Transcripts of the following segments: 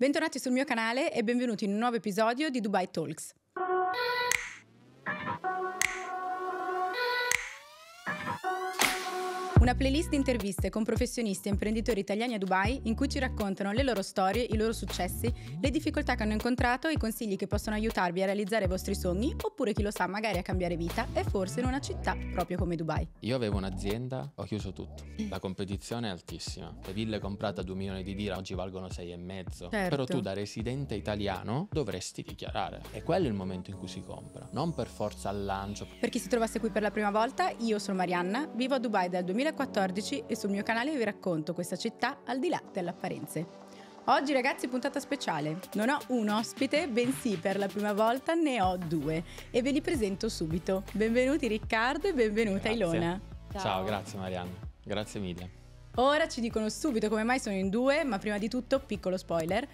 Bentornati sul mio canale e benvenuti in un nuovo episodio di Dubai Talks. Una playlist di interviste con professionisti e imprenditori italiani a Dubai in cui ci raccontano le loro storie, i loro successi, le difficoltà che hanno incontrato e i consigli che possono aiutarvi a realizzare i vostri sogni oppure chi lo sa magari a cambiare vita e forse in una città proprio come Dubai. Io avevo un'azienda, ho chiuso tutto. La competizione è altissima. Le ville comprate a 2 milioni di lira oggi valgono 6,5. Certo. Però tu da residente italiano dovresti dichiarare. E quello è il momento in cui si compra, non per forza al lancio. Per chi si trovasse qui per la prima volta, io sono Marianna, vivo a Dubai dal 2014 2014 e sul mio canale vi racconto questa città al di là delle apparenze. Oggi ragazzi puntata speciale, non ho un ospite, bensì per la prima volta ne ho due e ve li presento subito. Benvenuti Riccardo e benvenuta grazie. Ilona. Ciao. Ciao, grazie Marianne, grazie mille. Ora ci dicono subito come mai sono in due, ma prima di tutto, piccolo spoiler,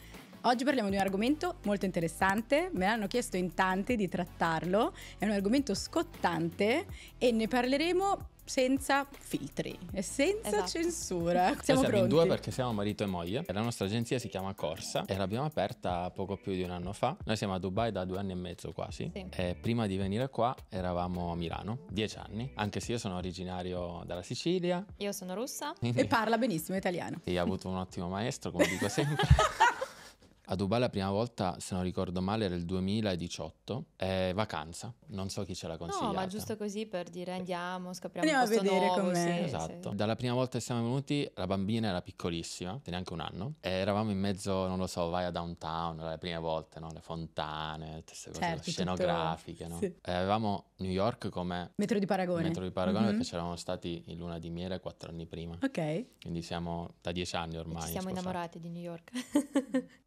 Oggi parliamo di un argomento molto interessante, me l'hanno chiesto in tanti di trattarlo, è un argomento scottante e ne parleremo senza filtri e senza esatto. censura. Siamo, siamo pronti. in due perché siamo marito e moglie. La nostra agenzia si chiama Corsa e l'abbiamo aperta poco più di un anno fa. Noi siamo a Dubai da due anni e mezzo quasi. Sì. E prima di venire qua eravamo a Milano, dieci anni. Anche se io sono originario dalla Sicilia. Io sono russa. E parla benissimo italiano. E ha avuto un ottimo maestro, come dico sempre. A Dubai la prima volta, se non ricordo male, era il 2018, è vacanza, non so chi ce l'ha consigliata. No, ma giusto così per dire andiamo, scopriamo andiamo un posto nuovo. Sì, esatto. Sì. Dalla prima volta che siamo venuti, la bambina era piccolissima, neanche un anno, eravamo in mezzo, non lo so, vai a downtown, le prime volte, no? le fontane, queste cose certo, scenografiche. Tutto... No? Sì. Eh, avevamo New York come... Metro di paragone. Metro di paragone mm-hmm. perché c'eravamo stati in luna di miele quattro anni prima. Ok. Quindi siamo da dieci anni ormai. E ci siamo sposati. innamorati di New York.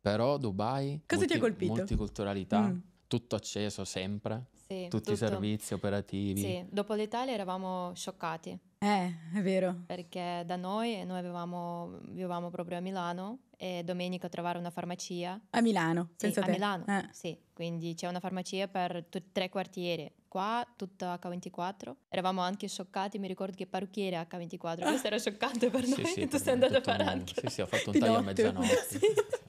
Però Dubai... Cosa multi, ti ha colpito? Multiculturalità, mm. tutto acceso sempre, sì, tutti tutto. i servizi operativi. Sì, dopo l'Italia eravamo scioccati. Eh, è vero. Perché da noi, noi avevamo, vivevamo proprio a Milano e domenica trovare una farmacia. A Milano, sì, a te. Milano, eh. sì. Quindi c'è una farmacia per t- tre quartieri. Qua, tutto H24. Eravamo anche scioccati, mi ricordo che parrucchiere H24. Questo era scioccante per noi, sì, sì, tu sei andato a fare anche. Sì, sì, ho fatto un taglio a mezzanotte.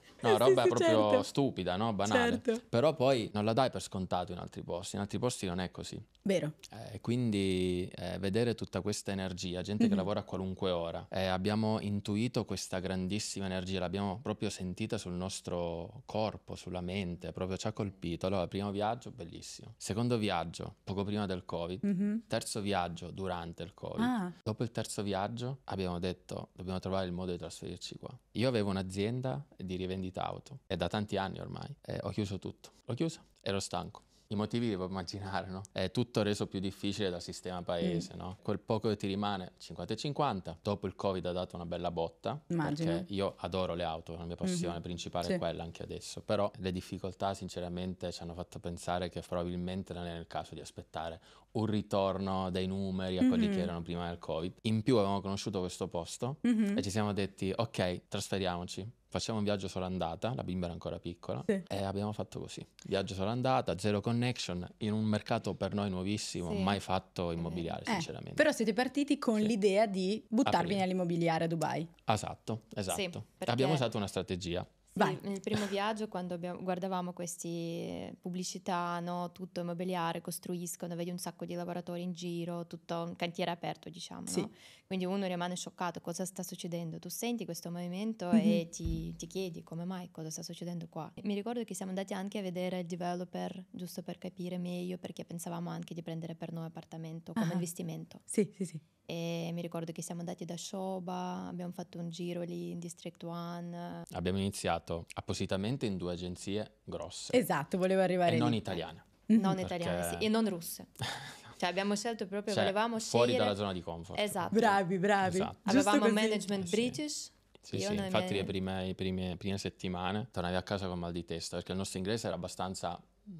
Sì. No, roba sì, proprio certo. stupida, no? banale. Certo. Però poi non la dai per scontato in altri posti, in altri posti non è così. Vero. Eh, quindi eh, vedere tutta questa energia, gente mm-hmm. che mhm. lavora a qualunque ora, eh, abbiamo intuito questa grandissima energia, l'abbiamo proprio sentita sul nostro corpo, sulla mente, proprio ci ha colpito. Allora, primo viaggio, bellissimo. Secondo viaggio, poco prima del Covid. Mm-hmm. Terzo viaggio, durante il Covid. Ah. Dopo il terzo viaggio abbiamo detto, dobbiamo trovare il modo di trasferirci qua. Io avevo un'azienda di rivenditori vendita auto. È da tanti anni ormai. Eh, ho chiuso tutto. L'ho chiuso, ero stanco. I motivi li puoi immaginare, no? È tutto reso più difficile dal sistema paese, mm. no? Quel poco che ti rimane, 50 e 50. Dopo il Covid ha dato una bella botta. Immagino. Perché io adoro le auto, la mia mhm. passione mm-hmm. principale sì. è quella anche adesso. Però le difficoltà, sinceramente, ci hanno fatto pensare che probabilmente non era il caso di aspettare un ritorno dai numeri a quelli mm-hmm. che mhm. erano prima del Covid. In più avevamo conosciuto questo posto mm-hmm. e ci siamo detti, ok, trasferiamoci facciamo un viaggio solo andata, la bimba era ancora piccola, sì. e abbiamo fatto così. Viaggio solo andata, zero connection, in un mercato per noi nuovissimo, sì. mai fatto immobiliare, eh. sinceramente. Però siete partiti con sì. l'idea di buttarvi Aprire. nell'immobiliare a Dubai. Esatto, esatto. Perché... Abbiamo usato una strategia Vai. Nel primo viaggio, quando abbiamo, guardavamo queste eh, pubblicità, no? tutto immobiliare, costruiscono, vedi un sacco di lavoratori in giro, tutto un cantiere aperto, diciamo. Sì. No? Quindi uno rimane scioccato, cosa sta succedendo? Tu senti questo movimento mm-hmm. e ti, ti, chiedi come mai, cosa sta succedendo qua. Mi ricordo che siamo andati anche a vedere il developer, giusto per capire meglio, perché pensavamo anche di prendere per noi appartamento come ah. investimento. Sì, sì, sì. E mi ricordo che siamo andati da Shoba, abbiamo fatto un giro lì in District One. Abbiamo iniziato pubblicato appositamente in due agenzie grosse. Esatto, volevo arrivare. E non lì. italiana. Non perché... italiane, sì, e non russe. Cioè abbiamo scelto proprio, cioè, volevamo fuori scegliere... Fuori dalla zona di comfort. Esatto. Bravi, bravi. Esatto. Avevamo così. management eh, british. Sì, sì. infatti miei... le prime, prime, prime settimane tornavi a casa con mal di testa perché il nostro inglese era abbastanza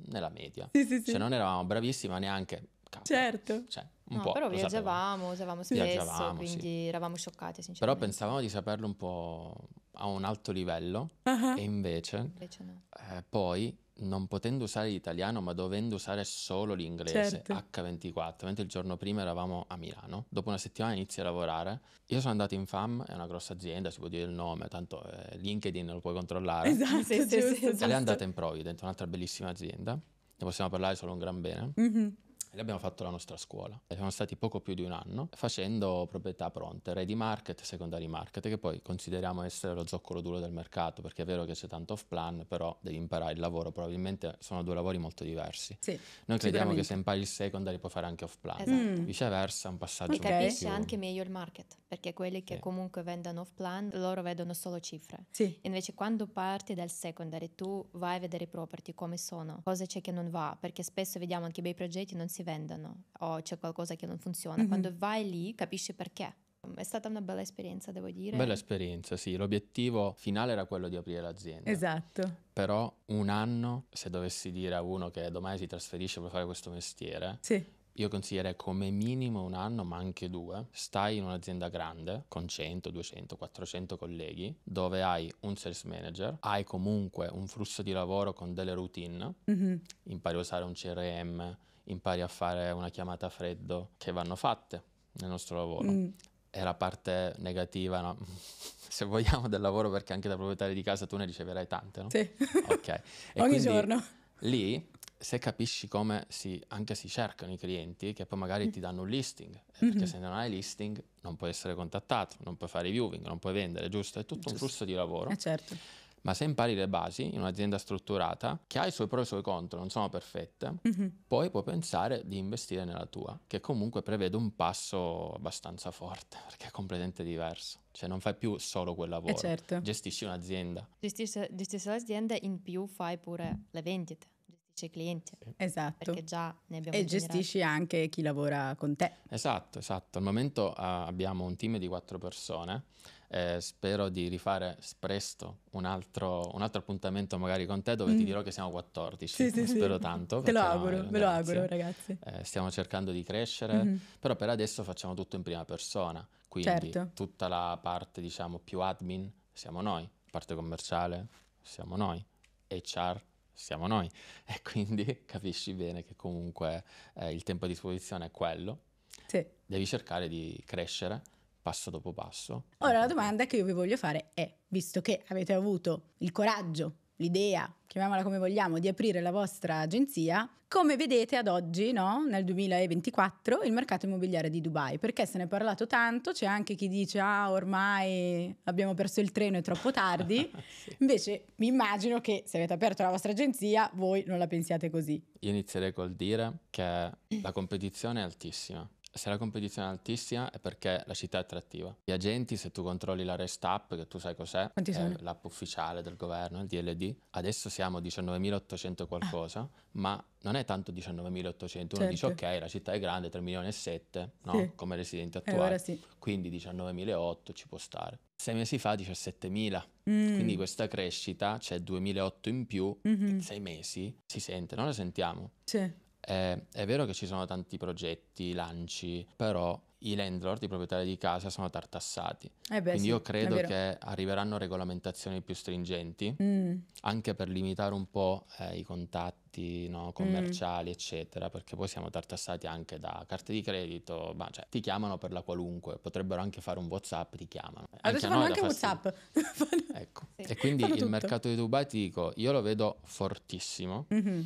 nella media. Sì, sì, sì. Cioè non eravamo bravissimi ma neanche Capita. Certo. Cioè, un no, po', però viaggiavamo, usavamo spesso, viaggiavamo, quindi sì. eravamo scioccati sinceramente. Però pensavamo di saperlo un po' a un alto livello uh-huh. e invece, invece no. eh, poi non potendo usare l'italiano ma dovendo usare solo l'inglese certo. H24, mentre il giorno prima eravamo a Milano, dopo una settimana inizio a lavorare, io sono andato in FAM, è una grossa azienda, si può dire il nome, tanto eh, LinkedIn lo puoi controllare, esatto, sì, sì, sì, sì, sì, è andata in Provident, un'altra bellissima azienda, ne possiamo parlare solo un gran bene. Mm-hmm L'abbiamo fatto la nostra scuola. Siamo stati poco più di un anno facendo proprietà pronte, ready market, secondary market, che poi consideriamo essere lo zoccolo duro del mercato, perché è vero che c'è tanto off plan, però devi imparare il lavoro, probabilmente sono due lavori molto diversi. Sì, Noi crediamo che se impari il secondary puoi fare anche off plan, esatto. Mm. viceversa è un passaggio okay. molto capisce anche meglio il market, perché quelli che sì. comunque vendono off plan, loro vedono solo cifre. Sì. Invece quando parti dal secondary tu vai a vedere i property come sono, cosa c'è che non va, perché spesso vediamo anche bei progetti non si si vendono o c'è qualcosa che non funziona. Mm-hmm. Quando mhm. vai lì capisci perché. È stata una bella esperienza, devo dire. Bella esperienza, sì. L'obiettivo finale era quello di aprire l'azienda. Esatto. Però un anno, se dovessi dire a uno che domani si trasferisce per fare questo mestiere, sì. Io consiglierei come minimo un anno, ma anche due, stai in un'azienda grande con 100, 200, 400 colleghi, dove hai un sales manager, hai comunque un flusso di lavoro con delle routine, mm-hmm. impari a usare un CRM, impari a fare una chiamata a freddo che vanno fatte nel nostro lavoro. Mm. È la parte negativa, no? se vogliamo, del lavoro, perché anche da proprietario di casa tu ne riceverai tante, no? Sì. Ok. Ogni giorno. Lì, se capisci come si, anche si cercano i clienti, che poi magari mm. ti danno un listing, mm-hmm. perché se non hai listing non puoi essere contattato, non puoi fare viewing, non puoi vendere, giusto? È tutto giusto. un flusso di lavoro. Eh certo ma se impari le basi in un'azienda strutturata, che ha i suoi pro e i suoi contro, non sono perfette, mm-hmm. poi puoi pensare di investire nella tua, che comunque prevede un passo abbastanza forte, perché è completamente diverso. Cioè non fai più solo quel lavoro, certo. gestisci un'azienda. Gestisci, gestisci l'azienda, in più fai pure le vendite gestisci i clienti. Esatto. Perché già ne abbiamo E generato. gestisci anche chi lavora con te. Esatto, esatto. Al momento uh, abbiamo un team di quattro persone eh, spero di rifare presto un altro, un altro, appuntamento magari con te dove mm. ti dirò che siamo 14, sì, sì, spero sì. tanto. Te lo auguro, no, lo auguro ragazzi. Eh, stiamo cercando di crescere, mm-hmm. però per adesso facciamo tutto in prima persona, quindi certo. tutta la parte diciamo più admin siamo noi, parte commerciale siamo noi, HR siamo noi e quindi capisci bene che comunque eh, il tempo a disposizione è quello. Sì. Devi cercare di crescere passo dopo passo. Ora la domanda che io vi voglio fare è, visto che avete avuto il coraggio, l'idea, chiamiamola come vogliamo, di aprire la vostra agenzia, come vedete ad oggi, no, nel 2024, il mercato immobiliare di Dubai? Perché se ne è parlato tanto, c'è anche chi dice ah ormai abbiamo perso il treno, è troppo tardi, sì. invece mi immagino che se avete aperto la vostra agenzia voi non la pensiate così. Io inizierei col dire che la competizione è altissima se la competizione è altissima è perché la città è attrattiva. Gli agenti, se tu controlli la REST app, che tu sai cos'è, l'app ufficiale del governo, il DLD, adesso siamo 19.800 qualcosa, ah. ma non è tanto 19.800, certo. uno dice ok, la città è grande, 3 milioni e 7, no? sì. come residenti eh, attuali, eh, sì. quindi 19.800 ci può stare. Sei mesi fa 17.000, mm. quindi questa crescita c'è cioè 2.800 in più mm-hmm. in sei mesi, si sente, non la sentiamo. Sì. Eh, è vero che ci sono tanti progetti, lanci, però i landlord, i proprietari di casa, sono tartassati. Eh beh, Quindi sì, io credo che arriveranno regolamentazioni più stringenti, mm. anche per limitare un po' eh, i contatti no, mm. commerciali, mm. eccetera, perché poi siamo tartassati anche da carte di credito, ma cioè, ti chiamano per la qualunque, potrebbero anche fare un WhatsApp, ti chiamano. Adesso anche fanno anche WhatsApp. ecco. Sì. E quindi il mercato di Dubai, ti dico, io lo vedo fortissimo. Mm-hmm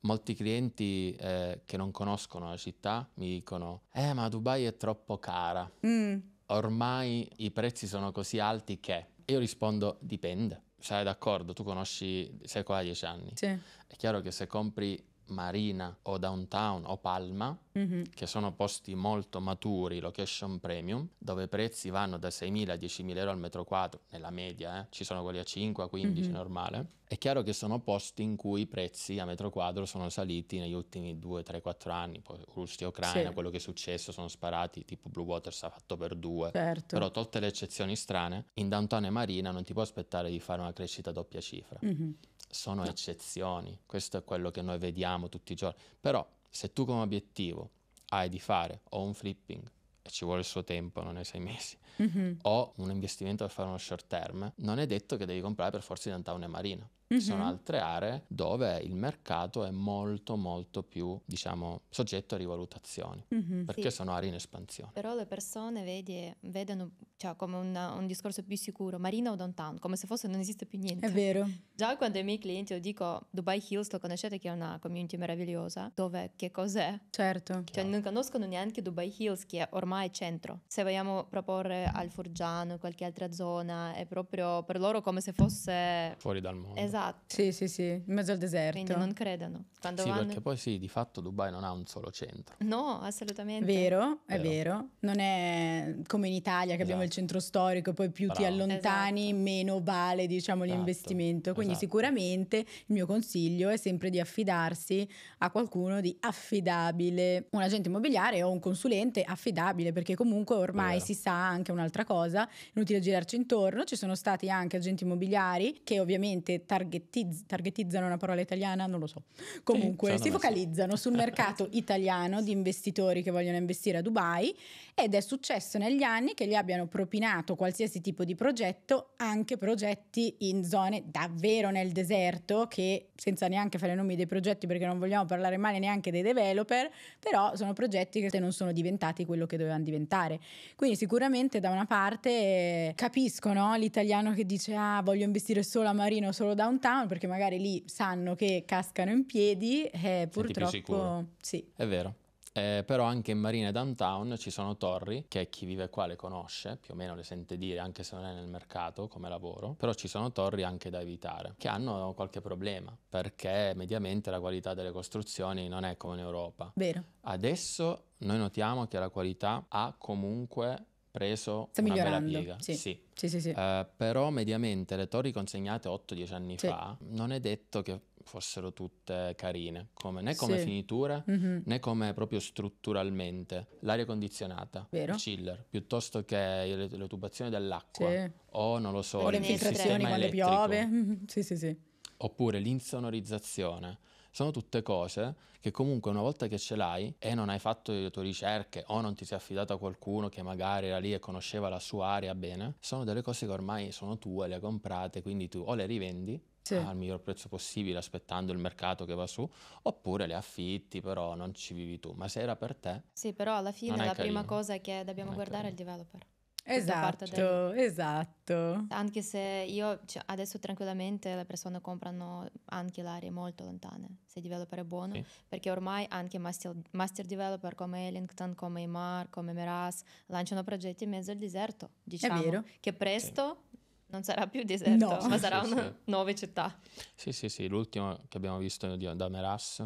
molti clienti eh, che non conoscono la città mi dicono, eh ma Dubai è troppo cara, mm. ormai i prezzi sono così alti che... Io rispondo, dipende. Sarai d'accordo, tu conosci, sei qua da dieci anni. Sì. È chiaro che se compri Marina o Downtown o Palma, mm-hmm. che sono posti molto maturi, location premium, dove i prezzi vanno da 6.000 a 10.000 euro al metro quadro, nella media, eh? ci sono quelli a 5, a 15 mm-hmm. normale. È chiaro che sono posti in cui i prezzi a metro quadro sono saliti negli ultimi 2, 3, 4 anni, poi Russia, Ucraina, sì. quello che è successo, sono sparati, tipo Blue Waters ha fatto per due. Certo. Però tolte le eccezioni strane, in Downtown e Marina non ti puoi aspettare di fare una crescita a doppia cifra. Mm-hmm sono eccezioni, questo è quello che noi vediamo tutti i giorni, però se tu come obiettivo hai di fare o un flipping, e ci vuole il suo tempo, non è sei mesi, mm-hmm. o un investimento per fare uno short term, non è detto che devi comprare per forza di Antaune Marina. Ci sono altre aree dove il mercato è molto molto più, diciamo, soggetto a rivalutazioni, mm-hmm, perché sì. sono aree in espansione. Però le persone vedi, eh, vedono cioè, come una, un discorso più sicuro, Marina o downtown, come se fosse non esiste più niente. È vero. Già quando i miei clienti io dico Dubai Hills, lo conoscete che è una community meravigliosa, dove che cos'è? Certo. Cioè non conoscono neanche Dubai Hills che è ormai centro. Se vogliamo proporre al Forgiano qualche altra zona, è proprio per loro come se fosse... Fuori dal mondo. Esatto Esatto. Sì, sì, sì, in mezzo al deserto. Quindi non credono. Quando sì, vanno... perché poi sì, di fatto Dubai non ha un solo centro. No, assolutamente. Vero, vero. è vero. Non è come in Italia che esatto. abbiamo il esatto. centro storico, poi più Bravo. ti allontani, esatto. meno vale diciamo, esatto. l'investimento. Quindi esatto. sicuramente il mio consiglio è sempre di affidarsi a qualcuno di affidabile, un agente immobiliare o un consulente affidabile, perché comunque ormai si sa anche un'altra cosa, inutile girarci intorno, ci sono stati anche agenti immobiliari che ovviamente targettano targetizz- targetizzano una parola italiana, non lo so. Comunque sì, si focalizzano sul mercato italiano di investitori che vogliono investire a Dubai ed è successo negli anni che gli abbiano propinato qualsiasi tipo di progetto, anche progetti in zone davvero nel deserto che senza neanche fare i nomi dei progetti perché non vogliamo parlare male neanche dei developer, però sono progetti che non sono diventati quello che dovevano diventare. Quindi sicuramente da una parte eh, capiscono l'italiano che dice "Ah, voglio investire solo a Marino, solo da un downtown perché magari lì sanno che cascano in piedi e eh, purtroppo... Sì. È vero. Eh, però anche in Marina Downtown ci sono torri, che chi vive qua le conosce, più o meno le sente dire, anche se non è nel mercato come lavoro, però ci sono torri anche da evitare, che hanno qualche problema, perché mediamente la qualità delle costruzioni non è come in Europa. Vero. Adesso noi notiamo che la qualità ha comunque preso Sta una bella piega. Sì. Sì. Sì, sì, sì. Uh, però mediamente le torri consegnate 8-10 anni sì. fa non è detto che fossero tutte carine, come, né come sì. finitura mm-hmm. né come proprio strutturalmente. L'aria condizionata, Vero. il chiller, piuttosto che le, le tubazioni dell'acqua sì. o non lo so, o le infiltrazioni quando piove. sì, sì, sì. Oppure l'insonorizzazione sono tutte cose che comunque una volta che ce l'hai e non hai fatto le tue ricerche o non ti sei affidato a qualcuno che magari era lì e conosceva la sua area bene, sono delle cose che ormai sono tue, le hai comprate, quindi tu o le rivendi sì. al miglior prezzo possibile aspettando il mercato che va su, oppure le affitti, però non ci vivi tu, ma se era per te. Sì, però alla fine la carino. prima cosa che dobbiamo non guardare è il developer esatto, esatto. Anche se io cioè, adesso tranquillamente le persone comprano anche le molto lontana, se il developer è buono, sì. perché ormai anche master, master, developer come Ellington, come Imar, come Meras lanciano progetti in mezzo al deserto, diciamo, è vero. che presto... Sì. Non sarà più deserto, no. ma sì, sarà una città. Sì, sì, sì. L'ultimo che abbiamo visto da Meras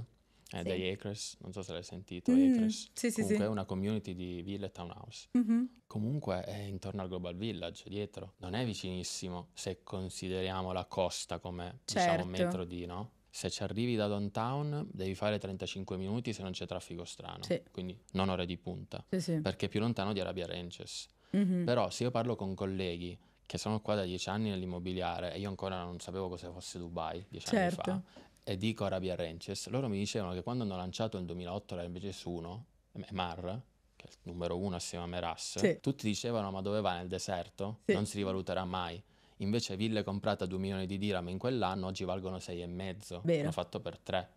è eh, sì. degli Acres, non so se l'hai sentito, mm, Acres. Sì, sì, Comunque sì. è una community di Villa e townhouse. Mm-hmm. Comunque è intorno al Global Village, dietro. Non è vicinissimo se consideriamo la costa come, diciamo, certo. diciamo, metro di, no? Se ci arrivi da downtown devi fare 35 minuti se non c'è traffico strano, sì. quindi non ore di punta, sì, sì. perché è più lontano di Arabia Ranches. Mm-hmm. Però se io parlo con colleghi che sono qua da dieci anni nell'immobiliare e io ancora non sapevo cosa fosse Dubai dieci certo. anni fa certo e dico Arabia Rabia Ranches, loro mi dicevano che quando hanno lanciato nel 2008 la MGS1, MAR, che è il numero uno assieme a Meras, sì. tutti dicevano ma dove va nel deserto? Sì. Non si rivaluterà mai. Invece ville comprate a 2 milioni di dirham in quell'anno oggi valgono 6,5, hanno fatto per 3.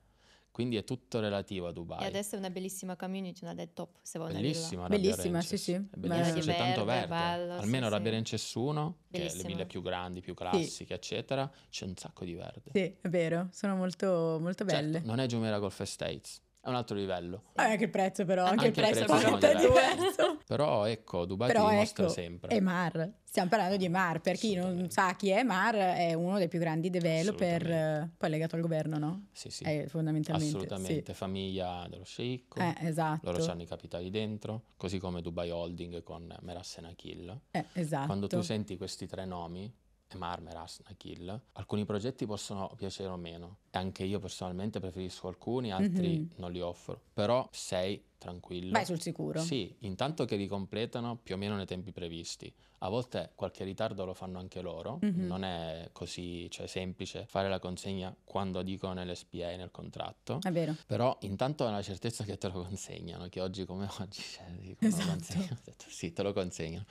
Quindi è tutto relativo a Dubai. E adesso è una bellissima community, una del top, se vuole Bellissima, bellissima sì, sì. È bellissima, c'è tanto verde. Bello, Almeno sì, Rabbia sì. Rencesuno, che le mille più grandi, più classiche, sì. eccetera, c'è un sacco di verde. Sì, è vero, sono molto, molto certo, belle. Certo, non è Jumeirah Golf Estates, è un altro livello. Ah, anche il prezzo però, anche, anche il prezzo, prezzo è diverso. però ecco, Dubai però ti dimostra ecco, sempre. Emar, stiamo parlando di Emar, per chi non sa chi è Mar, è uno dei più grandi developer, eh, poi legato al governo, no? Sì, sì. È fondamentalmente. Assolutamente, sì. famiglia dello Sheikh. eh, esatto. loro hanno i capitali dentro, così come Dubai Holding con Merassen Akil. Eh, esatto. Quando tu senti questi tre nomi, e Marmeras, Kill. Alcuni progetti possono piacere o meno, anche io personalmente preferisco alcuni, altri mm-hmm. non li offro, però sei tranquillo. Vai sul sicuro. Sì, intanto che li completano più o meno nei tempi previsti. A volte qualche ritardo lo fanno anche loro, mm-hmm. non è così cioè, semplice fare la consegna quando dicono nell'SPA nel contratto. È vero. Però intanto hai la certezza che te lo consegnano, che oggi come oggi cioè, dicono esatto. lo consegnano. Sì, te lo consegnano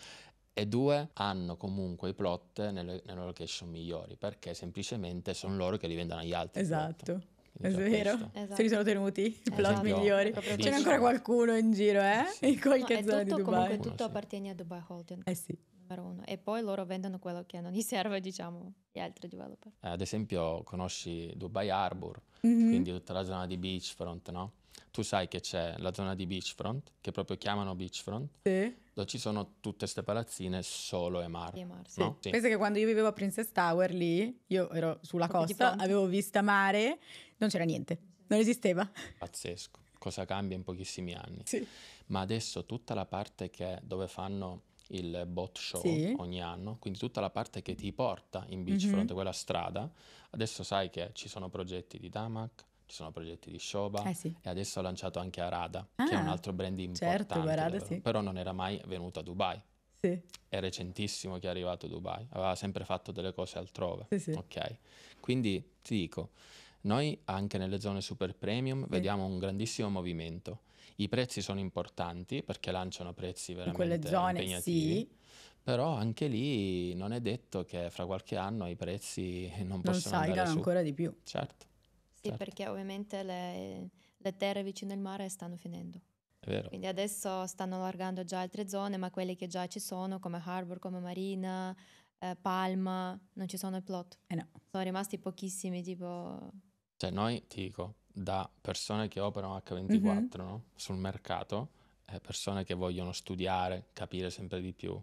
e due hanno comunque i plot nelle, nelle location migliori perché semplicemente sono loro che li vendono agli altri. Esatto. È vero, esatto. se li sono tenuti i esatto. plot esatto. migliori. Ce n'è ancora qualcuno in giro, eh? In qualche no, zona tutto, di Dubai. Comunque tutto appartiene a Dubai Holding. Eh sì. Uno. E poi loro vendono quello che non gli serve, diciamo, gli altri developer. Eh, ad esempio, conosci Dubai Harbour, mm-hmm. quindi tutta la zona di beachfront, no? tu sai che c'è la zona di beachfront, che proprio chiamano beachfront, sì. dove ci sono tutte queste palazzine solo e mar. E mar sì. No? Sì. Penso che quando io vivevo a Princess Tower lì, io ero sulla costa, avevo vista mare, non c'era niente, non esisteva. Pazzesco, cosa cambia in pochissimi anni. Sì. Ma adesso tutta la parte che, dove fanno il boat show sì. ogni anno, quindi tutta la parte che ti porta in beachfront, mm-hmm. quella strada. Adesso sai che ci sono progetti di Damac, ci sono progetti di Shoba eh sì. e adesso ha lanciato anche Arada, ah, che è un ah, altro brand certo, importante, certo, Arada, però, sì. però non era mai venuto a Dubai. Sì. È recentissimo che è arrivato a Dubai, aveva sempre fatto delle cose altrove. Okay. Quindi ti dico, noi anche nelle zone super premium vediamo un grandissimo movimento. I prezzi sono importanti perché lanciano prezzi veramente In quelle zone, impegnativi. Sì. Però anche lì non è detto che fra qualche anno i prezzi non, non possano salgano ancora di più. Certo. Sì, certo. perché ovviamente le, le, terre vicino al mare stanno finendo. vero. Quindi adesso stanno allargando già altre zone, ma quelle che già ci sono, come Harbor, come Marina, eh, Palma, non ci sono i plot. Eh no. Sono rimasti pochissimi, tipo... Cioè noi, ti dico, da persone che operano H24 mm-hmm. no? sul mercato, eh, persone che vogliono studiare, capire sempre di più,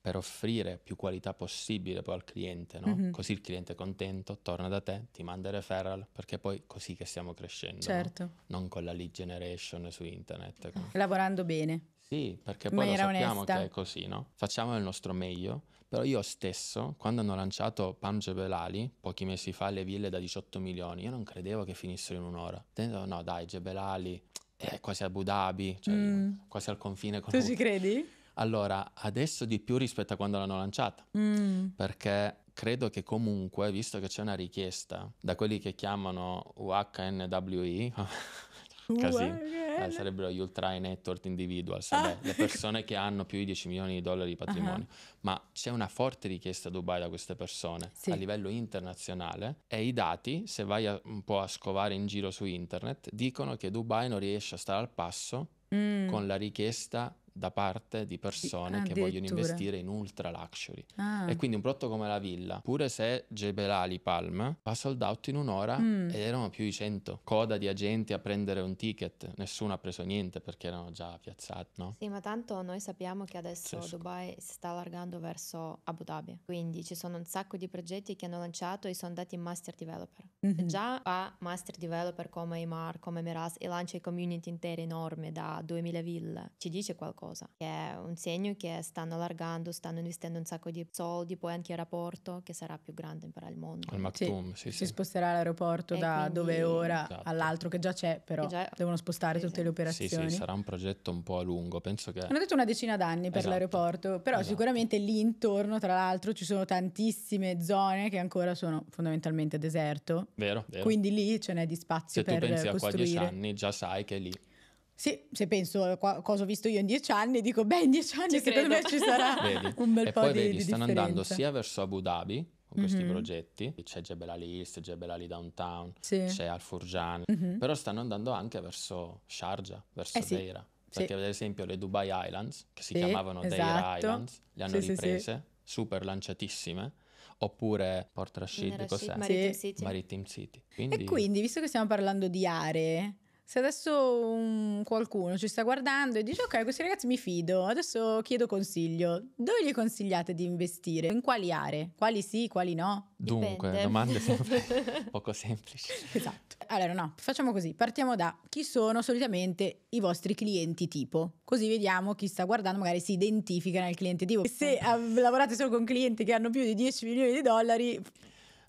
per offrire più qualità possibile poi al cliente, no? mm-hmm. così il cliente è contento, torna da te, ti manda il referral, perché poi è così che stiamo crescendo, certo. no? non con la lead generation su internet. Con... Lavorando bene. Sì, perché poi lo sappiamo onesta. che è così, no? Facciamo il nostro meglio, però io stesso, quando hanno lanciato Pam Gebelali, pochi mesi fa, le ville da 18 milioni, io non credevo che finissero in un'ora. No, dai, Gebelali, è eh, quasi a Abu Dhabi, cioè mm. quasi al confine con... Tu ci credi? Allora, adesso di più rispetto a quando l'hanno lanciata, mm. perché credo che comunque, visto che c'è una richiesta da quelli che chiamano UHNWE, casino, eh, sarebbero gli ultra network individuals, ah. beh, ecco. le persone che hanno più di 10 milioni di dollari di ah. patrimonio, uh-huh. ma c'è una forte richiesta a Dubai da queste persone sì. a livello internazionale e i dati, se vai a, un po' a scovare in giro su internet, dicono che Dubai non riesce a stare al passo Mm. con la richiesta da parte di persone che vogliono investire in ultra luxury. Ah. E quindi un prodotto come la villa, pure se Jebel Ali Palm, va sold out in un'ora mm. ed erano più di 100. Coda di agenti a prendere un ticket, nessuno ha preso niente perché erano già piazzati, no? Sì, ma tanto noi sappiamo che adesso sì, Dubai si sta allargando verso Abu Dhabi, quindi ci sono un sacco di progetti che hanno lanciato e sono andati in master developer. Mm-hmm. Già a master developer come Imar, come Meras e lancia i community interi enormi da 2000 ville, ci dice qualcosa cosa, che è un segno che stanno allargando, stanno investendo un sacco di soldi, poi anche l'aeroporto che sarà più grande in il mondo. Al Maktoum, sì, sì, sì. Si sposterà l'aeroporto e da quindi... dove è ora esatto. all'altro che già c'è, però già... devono spostare esatto. tutte le operazioni. Sì, sì, sarà un progetto un po' a lungo, penso che... Hanno detto una decina d'anni esatto. per l'aeroporto, però esatto. sicuramente lì intorno, tra l'altro, ci sono tantissime zone che ancora sono fondamentalmente deserto. Vero, vero. Quindi lì ce n'è di spazio Se per costruire. Se tu pensi a qua dieci anni già sai che lì sì, se penso a cosa ho visto io in dieci anni, dico beh, in dieci anni ci secondo me ci sarà vedi? un bel e po' poi, di, vedi, di stanno andando sia verso Abu Dhabi con questi mm-hmm. progetti, c'è Jebel Ali East, Jebel Ali Downtown, sì. c'è Al Furjan, mm-hmm. però stanno andando anche verso Sharjah, verso eh sì. Deira, perché sì. ad esempio le Dubai Islands, che si chiamavano esatto. Deira Islands, le hanno riprese, super lanciatissime, oppure Port Rashid, Rashid cos'è? Maritim City. Maritim City. Quindi... E quindi, visto che stiamo parlando di aree, se adesso un, qualcuno ci sta guardando e dice ok, questi ragazzi mi fido, adesso chiedo consiglio, dove gli consigliate di investire? In quali aree? Quali sì, quali no? Dunque, Dipende. domande sempre poco semplici. Esatto. Allora no, facciamo così, partiamo da chi sono solitamente i vostri clienti tipo, così vediamo chi sta guardando magari si identifica nel cliente tipo. Se eh, lavorate solo con clienti che hanno più di 10 milioni di dollari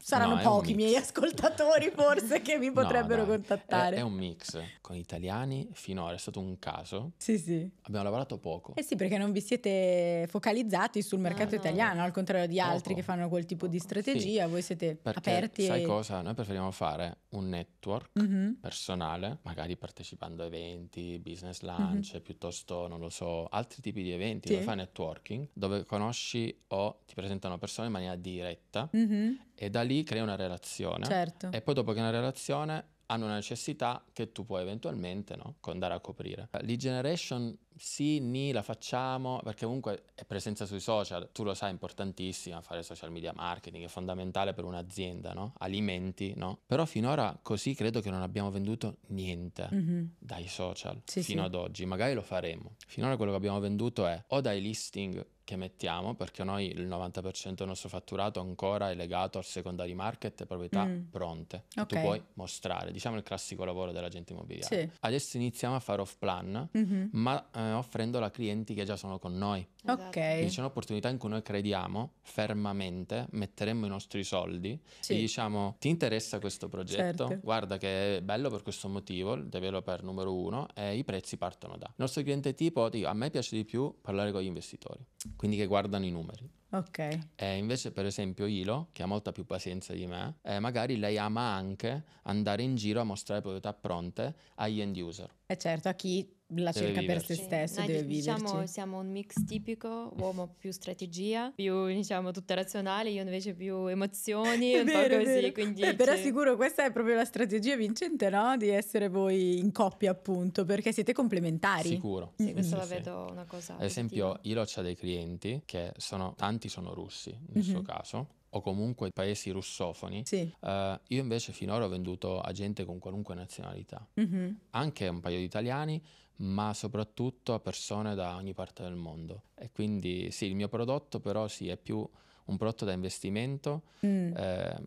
saranno no, pochi i miei ascoltatori forse che mi potrebbero no, contattare. È, è, un mix con gli italiani finora, è stato un caso. Sì, sì. Abbiamo lavorato poco. Eh sì, perché non vi siete focalizzati sul eh, mercato no, italiano, al contrario di altri poco. che fanno quel tipo poco. di strategia, sì. voi siete perché, aperti. Sai e... cosa? Noi preferiamo fare un network mm-hmm. personale, magari partecipando a eventi, business mhm. lunch, mm-hmm. piuttosto, non lo so, altri tipi di eventi sì. dove fai networking, dove conosci o ti presentano persone in maniera diretta mm-hmm. e da lì lì crei una relazione. Certo. E poi dopo che è una relazione hanno una necessità che tu puoi eventualmente no, andare a coprire. L'e-generation sì, ni, la facciamo, perché comunque è presenza sui social, tu lo sai, è importantissima fare social media marketing, è fondamentale per un'azienda, no? Alimenti, no? Però finora così credo che non abbiamo venduto niente mm-hmm. dai social sì, fino sì. ad oggi, magari lo faremo. Finora quello che abbiamo venduto è o dai listing che mettiamo, perché noi il 90% del nostro fatturato ancora è legato al secondario market e proprietà mm. pronte. Okay. Tu puoi mostrare, diciamo il classico lavoro dell'agente immobiliare. Sì. Adesso iniziamo a fare off plan, mm-hmm. ma eh, offrendola a clienti che già sono con noi. Ok. Esatto. Quindi c'è un'opportunità in cui noi crediamo fermamente, metteremo i nostri soldi sì. e diciamo ti interessa questo progetto? Certo. Guarda che è bello per questo motivo, il developer numero uno e i prezzi partono da. Il nostro cliente tipo, dico, a me piace di più parlare con gli investitori, quindi che guardano i numeri. Ok. E invece, per esempio, Ilo, che ha molta più pazienza di me, eh, magari lei ama anche andare in giro a mostrare proprietà pronte agli end user. E eh certo, a chi la cerca viverci. per se stesso sì. deve diciamo, viverci. siamo un mix tipico, uomo più strategia, più diciamo tutta razionale, io invece più emozioni, un vero, po' così. Quindi, Beh, Però sicuro questa è proprio la strategia vincente, no? Di essere voi in coppia appunto, perché siete complementari. Sicuro. Mm, sì, mm. questa mm-hmm. la vedo una cosa. Ad esempio, io ho dei clienti che sono, tanti sono russi nel mm-hmm. suo mhm. caso, o comunque paesi russofoni, sì. uh, io invece finora ho venduto a gente con qualunque nazionalità, mm-hmm. anche un paio di italiani, ma soprattutto a persone da ogni parte del mondo. E quindi sì, il mio prodotto però sì, è più un prodotto da investimento. Mm. Eh,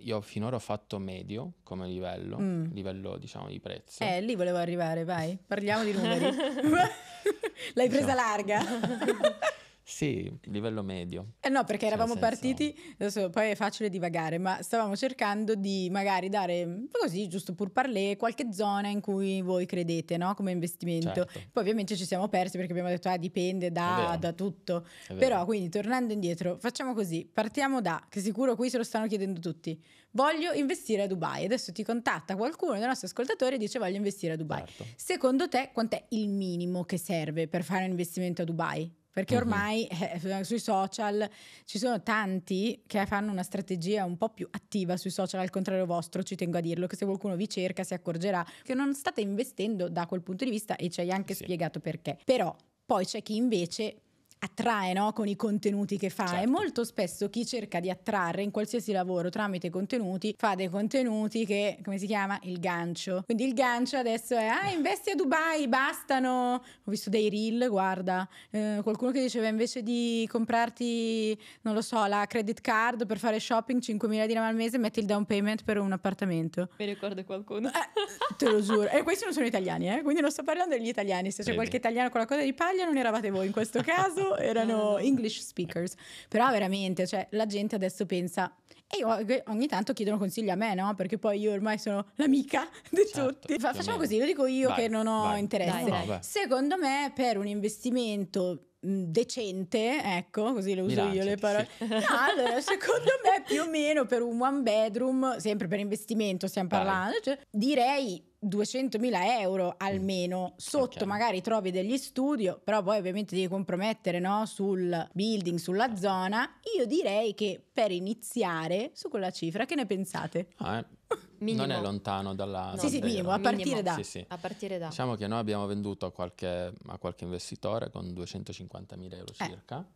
io finora ho fatto medio come livello, mm. livello diciamo di prezzo. Eh, lì volevo arrivare, vai, parliamo di numeri. L'hai presa diciamo. larga. Sì, livello medio. Eh no, perché eravamo senso... partiti, adesso poi è facile divagare, ma stavamo cercando di magari dare, così, giusto pur parlé, qualche zona in cui voi credete, no? Come investimento. Certo. Poi ovviamente ci siamo persi perché abbiamo detto, ah, dipende da, da tutto. Però quindi, tornando indietro, facciamo così, partiamo da, che sicuro qui se lo stanno chiedendo tutti, voglio investire a Dubai. Adesso ti contatta qualcuno dei nostri ascoltatori e dice, voglio investire a Dubai. Certo. Secondo te, quant'è il minimo che serve per fare un investimento a Dubai? perché mm-hmm. ormai uh-huh. eh, sui social ci sono tanti che fanno una strategia un po' più attiva sui social, al contrario vostro, ci tengo a dirlo, che se qualcuno vi cerca si accorgerà che non state investendo da quel punto di vista e ci hai anche sì. spiegato perché. Però poi c'è chi invece attrae no? con i contenuti che fa certo. e molto spesso chi cerca di attrarre in qualsiasi lavoro tramite contenuti fa dei contenuti che come si chiama il gancio quindi il gancio adesso è ah investi a Dubai bastano ho visto dei reel guarda eh, qualcuno che diceva invece di comprarti non lo so la credit card per fare shopping 5.000 dirham al mese metti il down payment per un appartamento mi ricordo qualcuno eh, te lo giuro e questi non sono italiani eh? quindi non sto parlando degli italiani se c'è Bene. qualche italiano con la coda di paglia non eravate voi in questo caso loro erano ah, English speakers. Però veramente, cioè, la gente adesso pensa... E io ogni tanto chiedono consigli a me, no? Perché poi io ormai sono l'amica di certo, tutti. Fa, facciamo così, lo dico io vai, che non ho vai. interesse. Dai, dai. Secondo me, per un investimento mm, decente, ecco, così le uso Bilancia, io le parole. Sì. No, allora, secondo me più o meno per un one bedroom, sempre per investimento stiamo parlando, cioè, direi 200.000 euro almeno, mm, sotto okay. magari trovi degli studio, però poi ovviamente devi compromettere no? sul building, sulla certo. zona, io direi che per iniziare su quella cifra, che ne pensate? Ah, eh. non è lontano dalla... No. Sì, sì, minimo, a partire, minimo. Da. Sì, sì. a partire da... Diciamo che noi abbiamo venduto a qualche, a qualche investitore con 250.000 euro eh. circa,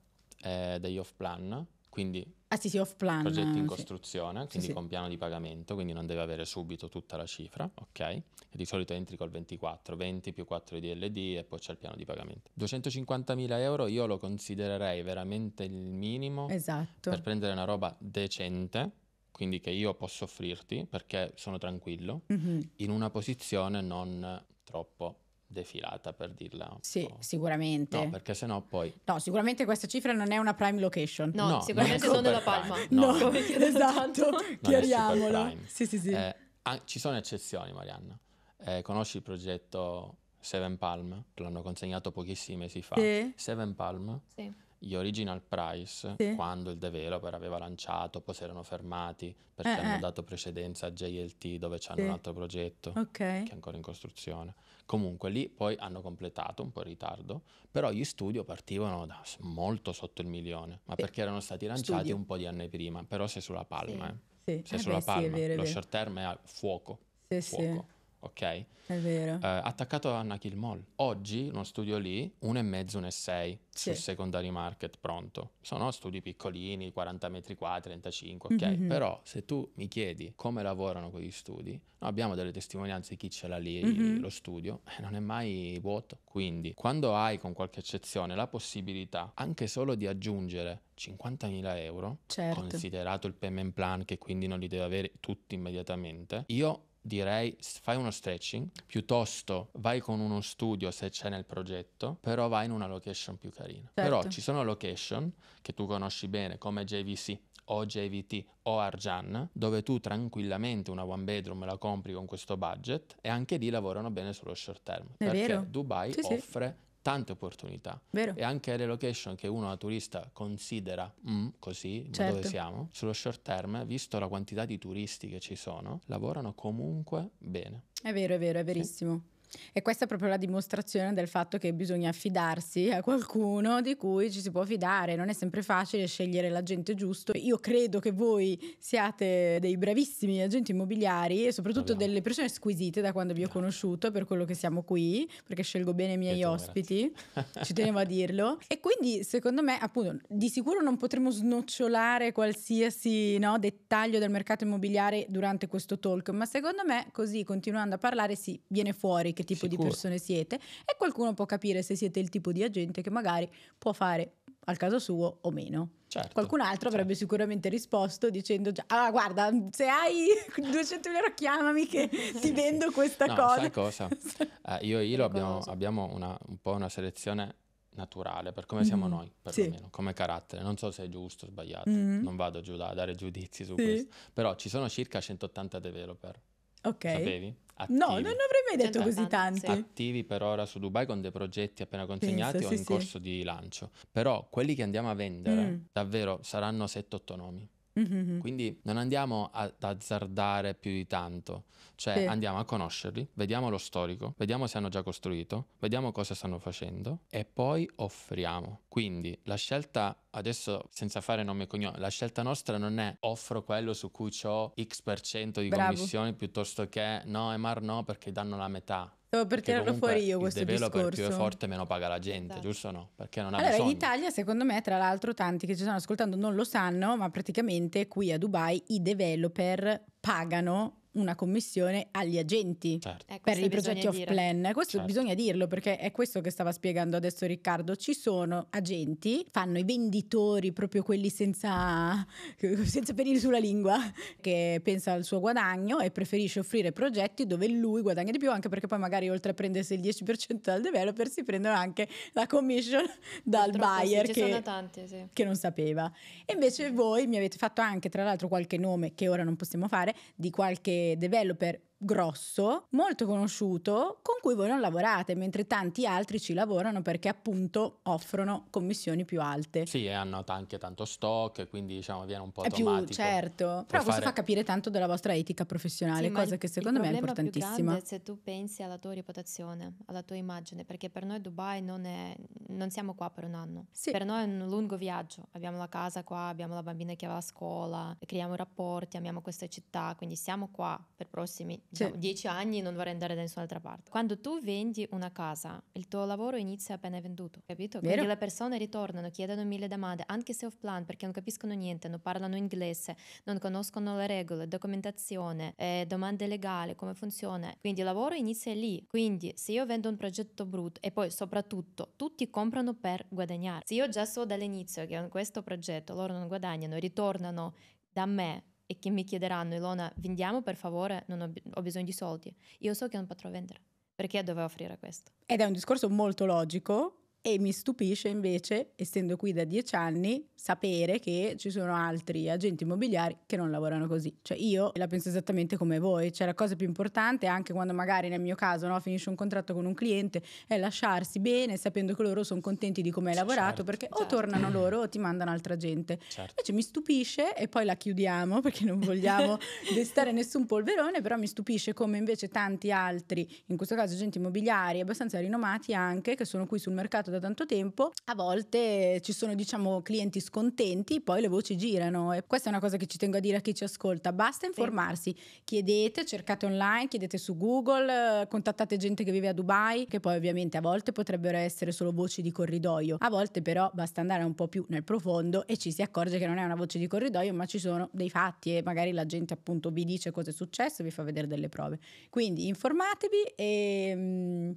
eh, degli off plan, quindi ah, sì, sì, off plan, progetti in costruzione, sì. quindi sì, con piano di pagamento, quindi non deve avere subito tutta la cifra, ok? E di solito entri col 24, 20 più 4 di LD e poi c'è il piano di pagamento. 250.000 euro io lo considererei veramente il minimo esatto. per prendere una roba decente, quindi che io posso offrirti perché sono tranquillo, mm-hmm. in una posizione non troppo defilata per dirla. Sì, po'. sicuramente. No, perché sennò poi... No, sicuramente questa cifra non è una prime location. No, no sicuramente sono della Palma. No, no. esatto, chiariamolo. Sì, sì, sì. Eh, an- ci sono eccezioni, Marianna. Eh, conosci il progetto Seven Palm? L'hanno consegnato pochissimi mesi fa. Sì. Seven Palm? Sì gli original price sì. quando il developer aveva lanciato, poi si erano fermati perché eh, hanno eh. dato precedenza a JLT dove c'hanno sì. un altro progetto okay. che è ancora in costruzione. Comunque lì poi hanno completato un po' in ritardo, però gli studio partivano da molto sotto il milione, ma perché erano stati lanciati studio. un po' di anni prima, però sei sulla palma. Sì. Eh. Sì. Sei eh sulla beh, palma, sì, vero, lo short term è a fuoco. Sì, fuoco ok? È vero. Eh, attaccato a Anna Kilmall. Oggi uno studio lì, 1,5, 1,6 sì. sul secondary market pronto. Sono studi piccolini, 40 metri qua, 35, ok? Mm-hmm. Però se tu mi chiedi come lavorano quegli studi, no, abbiamo delle testimonianze di chi ce l'ha lì mm-hmm. lo studio, eh, non è mai vuoto. Quindi quando hai con qualche eccezione la possibilità anche solo di aggiungere 50.000 euro, certo. considerato il payment plan che quindi non li deve avere tutti immediatamente, io direi fai uno stretching, piuttosto vai con uno studio se c'è nel progetto, però vai in una location più carina. Certo. Però ci sono location che tu conosci bene come JVC o JVT o Arjan, dove tu tranquillamente una one bedroom la compri con questo budget e anche lì lavorano bene sullo short term. È perché vero. Dubai sì, offre sì tante opportunità. Vero. E anche le location che uno da turista considera mm, così, certo. dove siamo, sullo short term, visto la quantità di turisti che ci sono, lavorano comunque bene. È vero, è vero, è verissimo. Sì. E questa è proprio la dimostrazione del fatto che bisogna fidarsi a qualcuno di cui ci si può fidare. Non è sempre facile scegliere l'agente giusto. Io credo che voi siate dei bravissimi agenti immobiliari e soprattutto Abbiamo. delle persone squisite da quando vi ho conosciuto per quello che siamo qui, perché scelgo bene i miei ospiti, grazie. ci tenevo a dirlo. E quindi secondo me, appunto, di sicuro non potremo snocciolare qualsiasi no, dettaglio del mercato immobiliare durante questo talk, ma secondo me così continuando a parlare si viene fuori che tipo Sicuro. di persone siete e qualcuno può capire se siete il tipo di agente che magari può fare al caso suo o meno. Certo, Qualcun altro avrebbe certo. sicuramente risposto dicendo già, ah, guarda, se hai 200 euro chiamami che ti vendo questa no, cosa. Sai cosa? eh, io e Ilo abbiamo, abbiamo una, un po' una selezione naturale per come mm-hmm. siamo noi, perlomeno, sì. come carattere. Non so se è giusto o sbagliato, mm-hmm. non vado giù a dare giudizi su sì. questo. Però ci sono circa 180 developer. Ok. Sapevi? attivi. No, non avrei mai detto così tanti. Sì. Attivi per ora su Dubai con dei progetti appena consegnati Penso, o sì, in corso di lancio. Però quelli che andiamo a vendere mm. davvero saranno 7-8 nomi. Mm-hmm. Quindi non andiamo ad azzardare più di tanto, cioè sì. andiamo a conoscerli, vediamo lo storico, vediamo se hanno già costruito, vediamo cosa stanno facendo e poi offriamo. Quindi la scelta adesso senza fare nome e cognome, la scelta nostra non è offro quello su cui ho X% per cento di Bravo. piuttosto che no, Emar no perché danno la metà. Stavo per tirarlo fuori io questo il discorso. più è forte meno paga la gente, esatto. giusto o no? Perché non ha allora, bisogno. in Italia secondo me tra l'altro tanti che ci stanno ascoltando non lo sanno, ma praticamente qui a Dubai i developer pagano una commissione agli agenti certo. eh, per i progetti off plan. Questo certo. bisogna dirlo perché è questo che stava spiegando adesso Riccardo. Ci sono agenti, fanno i venditori, proprio quelli senza, senza penire sulla lingua, che pensa al suo guadagno e preferisce offrire progetti dove lui guadagna di più, anche perché poi magari oltre a prendersi il 10% dal developer si prendono anche la commission dal buyer sì, che, tante, sì. che, non sapeva. E invece voi mi avete fatto anche tra l'altro qualche nome che ora non possiamo fare di qualche developer grosso, molto conosciuto, con cui voi non lavorate, mentre tanti altri ci lavorano perché appunto offrono commissioni più alte. Sì, e hanno anche tanto stock, quindi diciamo viene un po' automatico. È più, certo, però fare... questo fa capire tanto della vostra etica professionale, sì, cosa che secondo me è importantissima. se tu pensi alla tua reputazione, alla tua immagine, perché per noi Dubai non è non siamo qua per un anno. Sì. Per noi è un lungo viaggio, abbiamo la casa qua, abbiamo la bambina che va a scuola, creiamo rapporti, amiamo questa città, quindi siamo qua per prossimi cioè diciamo, sì. dieci anni non vorrei andare da nessun'altra parte. Quando tu vendi una casa, il tuo lavoro inizia appena venduto, capito? Vero? Quindi le persone ritornano, chiedono mille domande, anche se off plan, perché non capiscono niente, non parlano inglese, non conoscono le regole, documentazione, eh, domande legali, come funziona. Quindi il lavoro inizia lì. Quindi se io vendo un progetto brutto e poi soprattutto tutti comprano per guadagnare. Se io già so dall'inizio che in questo progetto loro non guadagnano, ritornano da me e che mi chiederanno Ilona vendiamo per favore, ho, ho, bisogno di soldi, io so che non potrò vendere perché dovevo offrire questo. Ed è un discorso molto logico e mi stupisce invece, essendo qui da dieci anni, sapere che ci sono altri agenti immobiliari che non lavorano così. Cioè io la penso esattamente come voi, cioè la cosa più importante, anche quando magari nel mio caso no, finisce un contratto con un cliente, è lasciarsi bene sapendo che loro sono contenti di come hai lavorato certo, perché certo. o tornano loro o ti mandano altra gente. Certo. Invece mi stupisce, e poi la chiudiamo perché non vogliamo destare nessun polverone, però mi stupisce come invece tanti altri, in questo caso agenti immobiliari abbastanza rinomati anche, che sono qui sul mercato da tanto tempo, a volte ci sono diciamo clienti scontenti, poi le voci girano e questa è una cosa che ci tengo a dire a chi ci ascolta, basta informarsi, chiedete, cercate online, chiedete su Google, contattate gente che vive a Dubai, che poi ovviamente a volte potrebbero essere solo voci di corridoio, a volte però basta andare un po' più nel profondo e ci si accorge che non è una voce di corridoio, ma ci sono dei fatti e magari la gente appunto vi dice cosa è successo, vi fa vedere delle prove. Quindi informatevi e mm,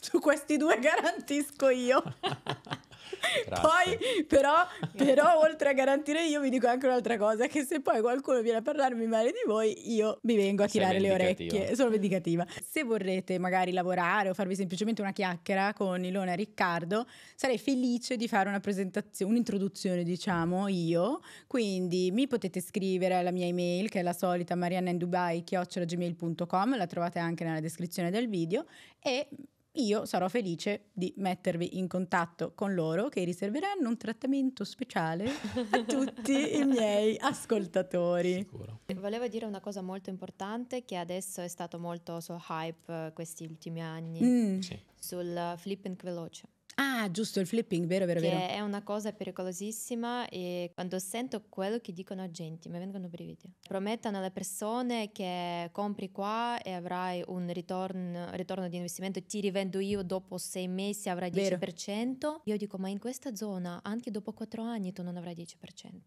su questi due garantisco io. poi, però, però, oltre a garantire io, vi dico anche un'altra cosa: che se poi qualcuno viene a parlarmi male di voi, io mi vengo a tirare le orecchie. Sono vendicativa. Se vorrete magari lavorare o farvi semplicemente una chiacchiera con Ilona e Riccardo, sarei felice di fare una presentazione, un'introduzione, diciamo io. Quindi mi potete scrivere alla mia email, che è la solita mariannaindubai.gmail.com, la trovate anche nella descrizione del video. E io sarò felice di mettervi in contatto con loro che riserveranno un trattamento speciale a tutti i miei ascoltatori. Sicuro. Volevo dire una cosa molto importante che adesso è stato molto su hype eh, questi ultimi anni mm. sì. sul eh, flipping veloce. Ah, giusto, il flipping, vero, vero, vero. È una cosa pericolosissima e quando sento quello che dicono agenti mi vengono brividi. Promettono alle persone che compri qua e avrai un ritorno, ritorno di investimento, ti rivendo io dopo sei mesi avrai 10%. Vero. Io dico, ma in questa zona anche dopo quattro anni tu non avrai 10%.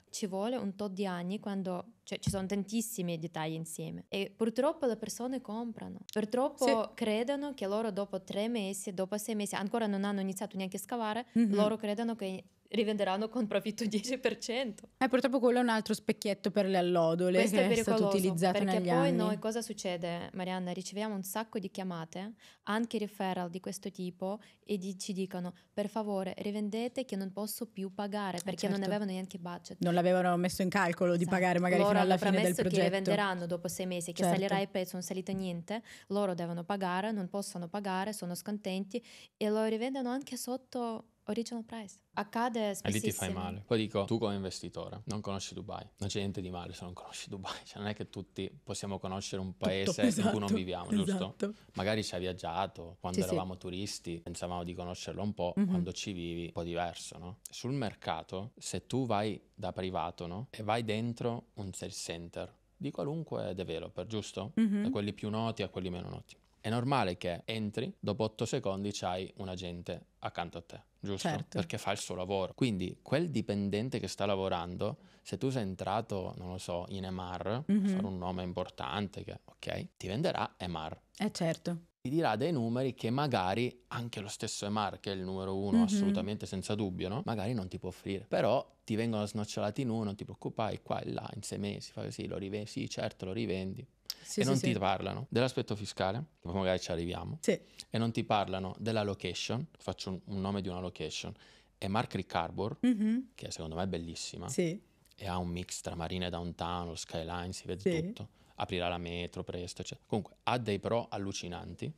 Ci vuole un tot di anni quando cioè, ci sono tantissimi dettagli insieme e purtroppo le persone comprano. Purtroppo sì. credono che loro dopo tre mesi, dopo sei mesi ancora non hanno iniziato neanche scavare, mm-hmm. loro credono che rivenderanno con profitto 10%. Eh, purtroppo quello è un altro specchietto per le allodole Questo che è, è stato utilizzato negli perché negli poi noi cosa succede, Marianna? Riceviamo un sacco di chiamate, anche referral di questo tipo, e di, ci dicono per favore rivendete che non posso più pagare eh, perché certo. non avevano neanche budget. Non l'avevano messo in calcolo di esatto. pagare magari loro fino alla fine del progetto. che rivenderanno dopo sei mesi, che certo. salirà il prezzo, non salite niente, loro devono pagare, non possono pagare, sono scontenti e lo rivendono anche sotto Original price. Accade spesso. E lì ti fai male. Poi dico, tu come investitore non conosci Dubai. Non c'è niente di male se non conosci Dubai. Cioè, non è che tutti possiamo conoscere un paese Tutto, esatto, in cui non esatto, viviamo, esatto. giusto? Magari ci hai viaggiato, quando sì, eravamo sì. turisti pensavamo di conoscerlo un po', mm-hmm. quando ci vivi un po' diverso, no? Sul mercato, se tu vai da privato, no? E vai dentro un sales center di qualunque developer, giusto? Mm-hmm. Da quelli più noti a quelli meno noti è normale che entri, dopo 8 secondi c'hai un agente accanto a te, giusto? Certo. Perché fa il suo lavoro. Quindi quel dipendente che sta lavorando, se tu sei entrato, non lo so, in Emar, mm-hmm. fare un nome importante, che, ok, ti venderà Emar. Eh certo ti dirà dei numeri che magari anche lo stesso Emar, che è il numero uno mm-hmm. assolutamente senza dubbio, no? magari non ti può offrire. Però ti vengono snocciolati in uno, non ti preoccupare, qua e là, in sei mesi, fa così, lo rivendi, sì certo lo rivendi, sì, e sì, non sì. ti parlano dell'aspetto fiscale, magari ci arriviamo, e non ti parlano della location, faccio un, un nome di una location, è Marcrick Harbor, mm-hmm. che secondo me è bellissima, e ha un mix tra marina e downtown, lo skyline, si vede tutto, aprirà la metro presto, eccetera. Comunque ha dei pro allucinanti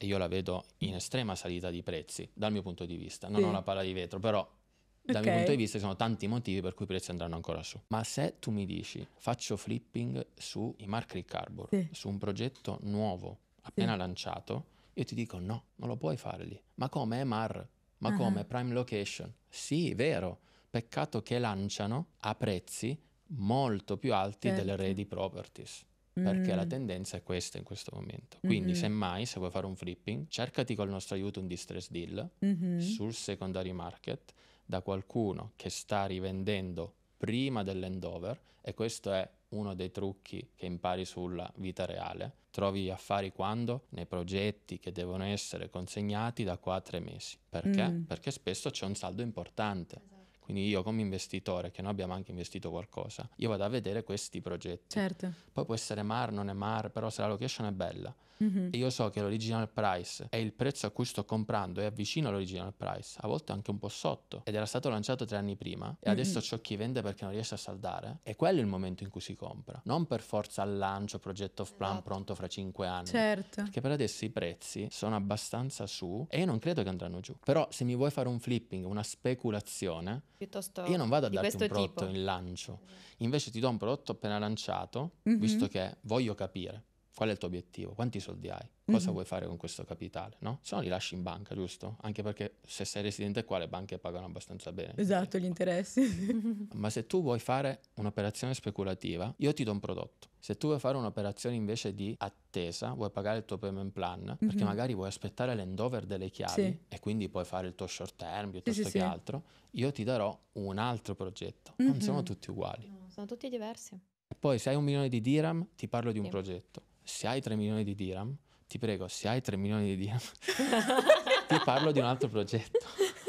e io la vedo in estrema salita di prezzi dal mio punto di vista. Non ho la palla di vetro, però dal okay. mio punto di vista ci sono tanti motivi per cui i prezzi andranno ancora su. Ma se tu mi dici faccio flipping sui market carbon, sì. su un progetto nuovo appena sì. lanciato, io ti dico no, non lo puoi fare lì. Ma come MR? Ma uh-huh. come Prime Location? Sì, vero. Peccato che lanciano a prezzi molto più alti certo. delle ready properties perché mm. la tendenza è questa in questo momento. Quindi, mm-hmm. semmai, se vuoi fare un flipping, cercati col nostro aiuto un distress deal mm-hmm. sul secondary market da qualcuno che sta rivendendo prima dell'endover e questo è uno dei trucchi che impari sulla vita reale. Trovi gli affari quando? Nei progetti che devono essere consegnati da qua a tre mesi. Perché? Mm. Perché spesso c'è un saldo importante. Esatto. Quindi io come investitore, che noi abbiamo anche investito qualcosa, io vado a vedere questi progetti. Certo. Poi può essere mar, non è mar, però se la location è bella, mm-hmm. e io so che l'original price è il prezzo a cui sto comprando, è vicino all'original price, a volte anche un po' sotto, ed era stato lanciato tre anni prima e adesso mm-hmm. c'ho chi vende perché non riesce a saldare, è quello il momento in cui si compra, non per forza al lancio, progetto of plan esatto. pronto fra cinque anni. Certo. Perché per adesso i prezzi sono abbastanza su e io non credo che andranno giù. Però se mi vuoi fare un flipping, una speculazione, Piuttosto io non vado a darti un prodotto tipo. in lancio, invece ti do un prodotto appena lanciato, mm-hmm. visto che voglio capire. Qual è il tuo obiettivo? Quanti soldi hai? Cosa mm-hmm. vuoi fare con questo capitale? No? Se no li lasci in banca, giusto? Anche perché se sei residente qua le banche pagano abbastanza bene. Esatto, gli interessi. Ma se tu vuoi fare un'operazione speculativa, io ti do un prodotto. Se tu vuoi fare un'operazione invece di attesa, vuoi pagare il tuo payment plan, mm-hmm. perché mhm. magari vuoi aspettare l'endover delle chiavi sì. e quindi puoi fare il tuo short term piuttosto sì, sì, che altro, io ti darò un altro progetto. Mm-hmm. Non sono mhm. tutti uguali. No, sono tutti diversi. poi se hai un milione di dirham, ti parlo di un progetto se hai 3 milioni di dirham, ti prego, se hai 3 milioni di dirham, ti parlo di un altro progetto.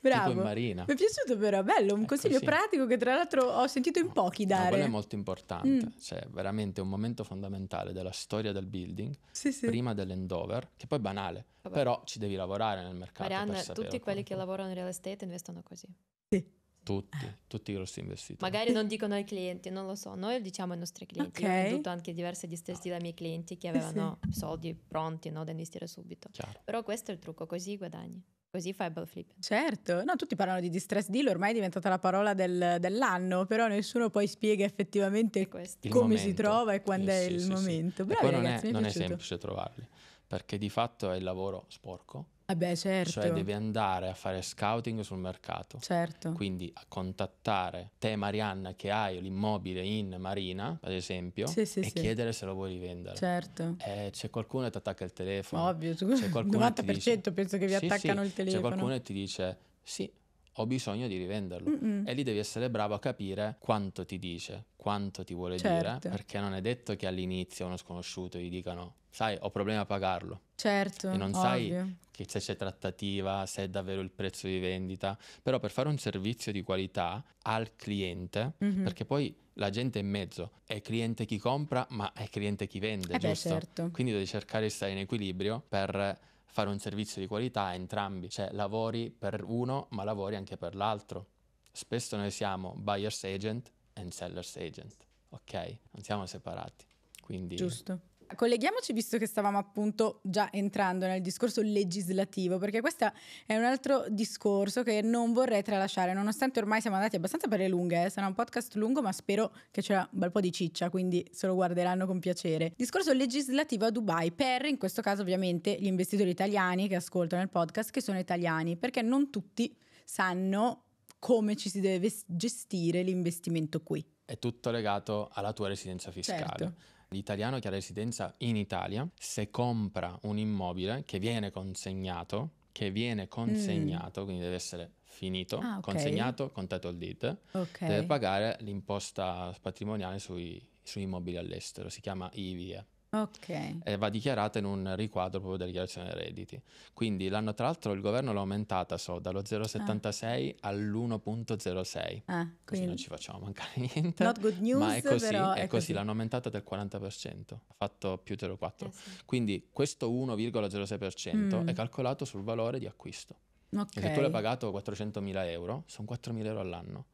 Bravo. Mi è piaciuto però, bello, un ecco consiglio sì. pratico che tra l'altro ho sentito in pochi dare. No, quello è molto importante, mm. cioè veramente un momento fondamentale della storia del building, sì, sì. prima dell'endover, che poi è banale, Vabbè. però ci devi lavorare nel mercato Marianne, tutti quelli che lavorano in real estate investono così. Sì. Tutti, eh. tutti i grossi investitori. Magari non dicono ai clienti, non lo so, noi lo diciamo ai nostri clienti. Okay. Io ho venduto anche diverse distretti dai miei clienti che avevano sì. soldi pronti no, da investire subito. Chiaro. Però questo è il trucco, così guadagni. Così fai bel flip. Certo, no, tutti parlano di distress deal, ormai è diventata la parola del, dell'anno, però nessuno poi spiega effettivamente come si trova e quando eh, è sì, il sì, momento. Bravi, poi non, ragazzi, è, non è semplice trovarli, perché di fatto è il lavoro sporco, Ah beh, certo. Cioè devi andare a fare scouting sul mercato. Certo. Quindi a contattare te Marianna che hai l'immobile in Marina, ad esempio, sì, sì, e sì. chiedere se lo vuoi rivendere. Certo. Eh, c'è qualcuno che ti attacca il telefono. Ovvio, c'è il 90% dice, penso che vi attaccano il telefono. C'è qualcuno che ti dice sì, ho bisogno di rivenderlo. Mm-mm. E lì devi essere bravo a capire quanto ti dice, quanto ti vuole certo. dire, perché non è detto che all'inizio uno sconosciuto gli dicano, sai, ho problemi a pagarlo. Certo. E non ovvio. sai che se c'è trattativa, se è davvero il prezzo di vendita. Però per fare un servizio di qualità al cliente, mm-hmm. perché poi la gente è in mezzo, è cliente chi compra, ma è cliente chi vende, eh giusto? Beh, certo. Quindi devi cercare di stare in equilibrio per fare un servizio di qualità a entrambi, cioè lavori per uno ma lavori anche per l'altro. Spesso noi siamo buyer's agent and seller's agent, ok? Non siamo separati. Quindi Giusto. Colleghiamoci visto che stavamo appunto già entrando nel discorso legislativo, perché questo è un altro discorso che non vorrei tralasciare, nonostante ormai siamo andati abbastanza per le lunghe, eh? sarà un podcast lungo ma spero che c'è un bel po' di ciccia, quindi se lo guarderanno con piacere. Discorso legislativo a Dubai per, in questo caso ovviamente, gli investitori italiani che ascoltano il podcast, che sono italiani, perché non tutti sanno come ci si deve gestire l'investimento qui. È tutto legato alla tua residenza fiscale. Certo l'italiano che ha residenza in Italia, se compra un immobile che viene consegnato, che viene consegnato, mm. quindi deve essere finito, ah, okay. consegnato con title deed, okay. deve pagare l'imposta patrimoniale sui, sui immobili all'estero, si chiama IVIE. Okay. Eh, va dichiarata in un riquadro proprio della dichiarazione dei redditi. Quindi l'anno tra l'altro il governo l'ha aumentata so, dallo 0,76 ah. all'1,06. Ah, così non ci facciamo mancare niente. Not good news, ma è così, è così. È così. l'hanno aumentata del 40%, ha fatto più 0,4. Eh sì. Quindi questo 1,06% mm. è calcolato sul valore di acquisto. Okay. Se tu l'hai pagato 400.000 euro, sono 4.000 euro all'anno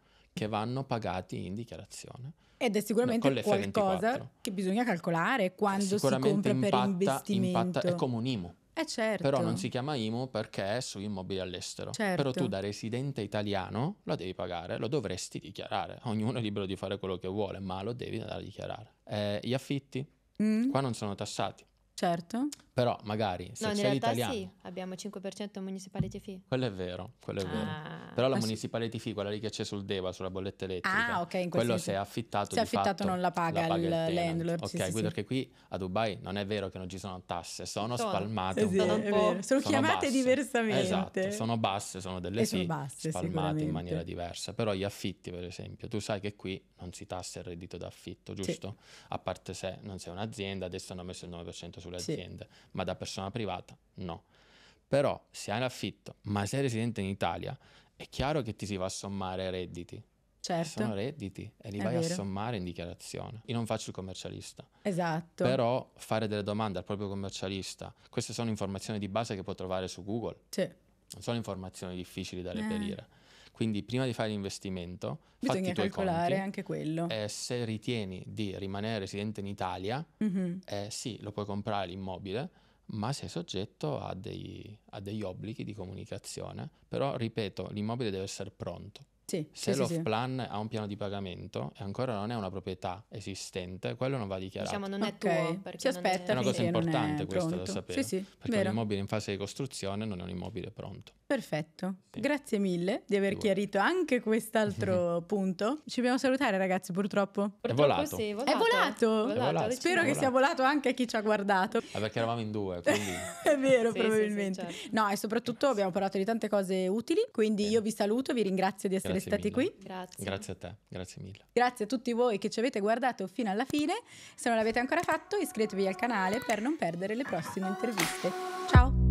che vanno pagati in dichiarazione. Ed è sicuramente no, qualcosa che bisogna calcolare quando si compra impatta, per investimento. Impatta, è come un IMU. Eh certo. Però non si chiama IMU perché è su immobili all'estero. Certo. Però tu certo. da residente italiano lo devi pagare, lo dovresti dichiarare. Ognuno è libero di fare quello che vuole, ma lo devi andare a dichiarare. Eh, gli affitti, mm. qua non sono tassati. Certo. Però magari se no, c'è l'italiano... sì, abbiamo 5% municipality fee. Quello è vero, quello è ah, vero. Però la municipality fee, quella lì che c'è sul DEVA, sulla bolletta elettrica, ah, okay, quello senso. se è affittato... Se è affittato non la paga, la paga il, il landlord. Ok, sì, sì, perché qui a Dubai non è vero che non ci sono tasse, sono, sono. spalmate un po'. Sono, sono chiamate basse. diversamente. Esatto, sono basse, sono delle sì basse, spalmate in maniera diversa. Però gli affitti, per esempio, tu sai che qui non si tassa il reddito d'affitto, giusto? Sì. A parte se non sei un'azienda, adesso hanno messo il 9% sulle aziende ma da persona privata no. Però se hai l'affitto, ma sei residente in Italia, è chiaro che ti si va a sommare redditi. Certo. Sono redditi e li è vai vero. a sommare in dichiarazione. Io non faccio il commercialista. Esatto. Però fare delle domande al proprio commercialista, queste sono informazioni di base che puoi trovare su Google. Sì. Non sono informazioni difficili da eh. reperire. Eh. Quindi prima di fare l'investimento, bisogna calcolare conti, anche quello. Eh, se ritieni di rimanere residente in Italia, mm-hmm. eh, sì, lo puoi comprare l'immobile, ma sei soggetto a, dei, a degli obblighi di comunicazione. Però, ripeto, l'immobile deve essere pronto. Sì, Se sì, sì. Plan ha un piano di pagamento e ancora non è una proprietà esistente, quello non va dichiarato. Diciamo non è okay. tuo, perché aspetta, è una cosa importante questa da sapere. Sì, sì, perché vero. un immobile in fase di costruzione non è un immobile pronto. Perfetto, sì. grazie mille di aver chiarito anche quest'altro punto. Ci dobbiamo salutare ragazzi purtroppo. purtroppo è, volato. Sì, volato. è volato. È volato. È volato. Spero che sia volato anche a chi ci ha guardato. Ah, perché eravamo in due, quindi... è vero probabilmente. Certo. No e soprattutto abbiamo parlato di tante cose utili, quindi io vi saluto, vi ringrazio di essere essere stati mille. qui. Grazie. Grazie a te, grazie mille. Grazie a tutti voi che ci avete guardato fino alla fine. Se non l'avete ancora fatto iscrivetevi al canale per non perdere le prossime interviste. Ciao!